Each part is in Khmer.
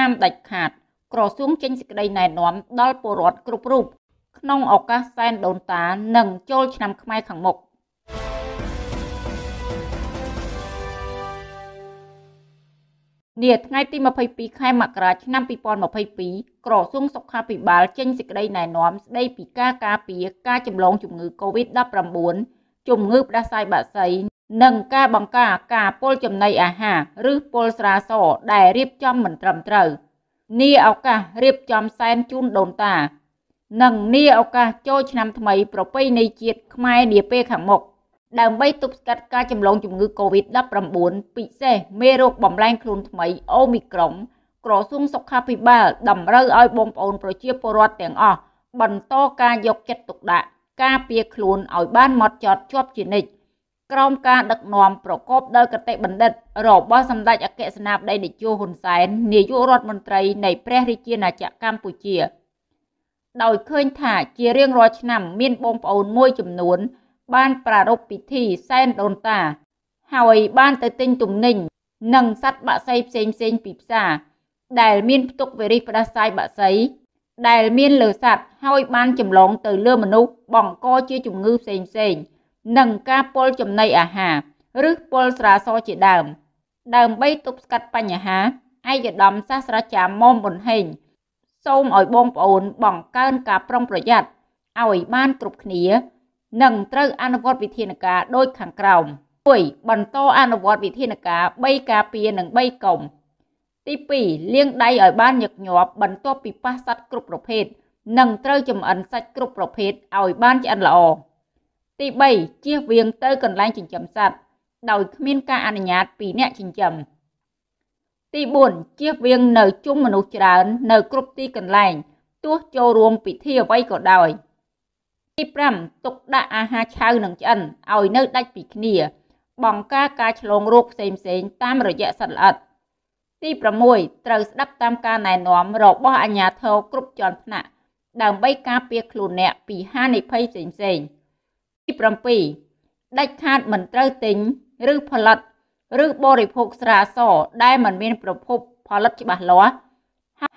ហាមដាច់ខាតក្រសួងចេញសេចក្តីណែនាំដល់ពលរដ្ឋគ្រប់រូបក្នុងឱកាសសែន ដូនតានិង ចូល ឆ្នាំខ្មែរខាងមុខនាថ្ងៃទី22ខែមករាឆ្នាំ2022ក្រសួងសុខាភិបាលចេញសេចក្តីណែនាំស្តីពីការការពារការចម្លងជំងឺ Covid-19 ជំងឺផ្ដាសាយបាក់សីនិងការបង្ការការពលចំណីអាហារឬពលស្រាសដែលរៀបចំមិនត្រឹមត្រូវនីឱកាសរៀបចំសែនជូនដូនតានិងនីឱកាសចូលឆ្នាំថ្មីប្រពៃណីជាតិខ្មែរនាពេលខាងមុខដើម្បីទប់ស្កាត់ការចម្លងជំងឺ Covid-19 ពិសេសមេរោគបំលែងខ្លួនថ្មីអូមីក្រុងក្រសួងសុខាភិបាលតម្រូវឲ្យបងប្អូនប្រជាពលរដ្ឋទាំងអស់បន្តការយកចិត្តទុកដាក់ការពារខ្លួនឲ្យបានម៉ត់ចត់ជាប់ជានិច្ចក្រោមការដឹកនាំប្រកបដោយគតិបណ្ឌិតរបស់សម្ដេចអគ្គសេនាបតីតេជោហ៊ុនសែននាយករដ្ឋមន្ត្រីនៃព្រះរាជាណាចក្រកម្ពុជាដោយឃើញថាជារៀងរាល់ឆ្នាំ មានបងប្អូនមួយចំនួន បានប្រារព្ធពិធីសែនដូនតា ហើយបានទៅទិញទំនិញ និងសัตว์បក្សីផ្សេងផ្សេងពីផ្សារដែលមានផ្ទុកវីរុសផ្ដាសាយបក្សីដែលមានលើសัตว์ហើយបានចម្លងទៅលើមនុស្សបង្កជាជំងឺផ្សេងផ្សេងៗនិងការពុលចំណីអាហារឬពុលស្រាសជាដើម ដើម្បីទប់ស្កាត់បញ្ហាឯកឧត្តមសាស្ត្រាចារ្យមុំប៊ុនហេងសូមឲ្យបងប្អូន បង្កើនការប្រុងប្រយ័ត្នឲ្យបានគ្រប់គ្នានិងត្រូវអនុវត្តវិធានការដូចខាងក្រោម1បន្តអនុវត្តវិធានការ3ការពារនិង3កុំទី2លាងដៃឲ្យបានញឹកញាប់បន្ទាប់ពីប៉ះសត្វគ្រប់ប្រភេទនិងត្រូវចំអិនសាច់គ្រប់ប្រភេទឲ្យបានឆ្អិនល្អទី3ជៀសវាងទៅកន្លែងចិញ្ចឹមសត្វដោយគ្មានការអនុញ្ញាតពីអ្នកចិញ្ចឹមទី4ជៀសវាងនៅជុំមនុស្សច្រើននៅគ្រប់ទីកន្លែងទោះចូលរួមពិធីអ្វីក៏ដោយ ទី5ទុកដាក់អាហារឆៅនិងឆ្អិនឲ្យនៅដាច់ពីគ្នា បង្ការការឆ្លងរោគផ្សេងៗតាមរយៈសត្វល្អិតទី6ត្រូវស្ដាប់តាមការណែនាំរបស់អាជ្ញាធរគ្រប់ជាន់ថ្នាក់ដើម្បីការពារខ្លួនអ្នកពីហានិភ័យផ្សេងៗ7ដាច់ខាតមិនត្រូវទិញឬផលិតឬបរិភោគស្រាសដែលមិនមានប្រភពផលិតច្បាស់លាស់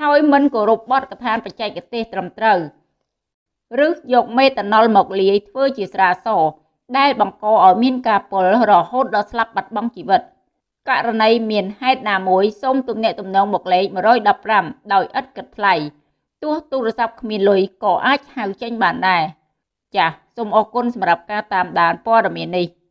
ហើយមិនគោរពបទកថាបច្ចេកទេសត្រឹមត្រូវឬយកមេតាណុលមកលាយធ្វើជាស្រាសដែលបង្កឲ្យមានការពុលរហូតដល់ស្លាប់បាត់បង់ជីវិត ករណីមានហេតុណាមួយសូមទំនាក់ទំនងមកលេខ115ដោយឥតគិតថ្លៃទោះទូរស័ព្ទគ្មានលុយក៏អាចហៅចេញបានដែរ។ចាសសូមអរគុណសម្រាប់ការតាមដានព័ត៌មាននេះ។